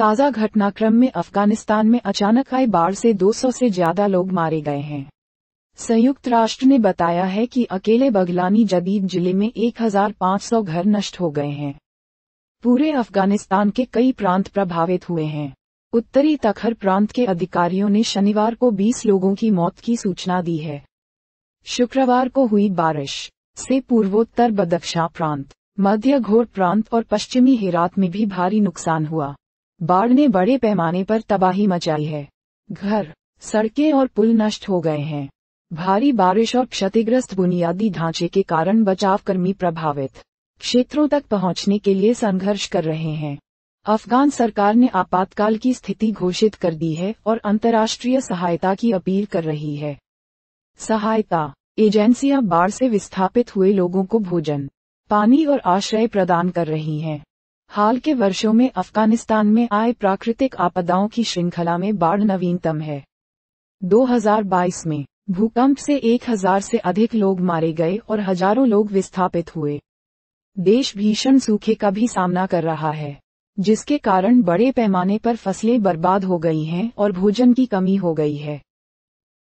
ताज़ा घटनाक्रम में अफगानिस्तान में अचानक आई बाढ़ से 200 से ज्यादा लोग मारे गए हैं संयुक्त राष्ट्र ने बताया है कि अकेले बगलानी जदीद जिले में 1,500 घर नष्ट हो गए हैं पूरे अफगानिस्तान के कई प्रांत प्रभावित हुए हैं उत्तरी तखर प्रांत के अधिकारियों ने शनिवार को 20 लोगों की मौत की सूचना दी है शुक्रवार को हुई बारिश से पूर्वोत्तर बदक्षा प्रांत मध्य घोर प्रांत और पश्चिमी हिरात में भी भारी नुकसान हुआ बाढ़ ने बड़े पैमाने पर तबाही मचाई है घर सड़कें और पुल नष्ट हो गए हैं भारी बारिश और क्षतिग्रस्त बुनियादी ढांचे के कारण बचाव कर्मी प्रभावित क्षेत्रों तक पहुंचने के लिए संघर्ष कर रहे हैं अफगान सरकार ने आपातकाल की स्थिति घोषित कर दी है और अंतर्राष्ट्रीय सहायता की अपील कर रही है सहायता एजेंसियां बाढ़ से विस्थापित हुए लोगों को भोजन पानी और आश्रय प्रदान कर रही हैं हाल के वर्षों में अफगानिस्तान में आए प्राकृतिक आपदाओं की श्रृंखला में बाढ़ नवीनतम है 2022 में भूकंप से 1000 से अधिक लोग मारे गए और हजारों लोग विस्थापित हुए देश भीषण सूखे का भी सामना कर रहा है जिसके कारण बड़े पैमाने पर फसलें बर्बाद हो गई हैं और भोजन की कमी हो गई है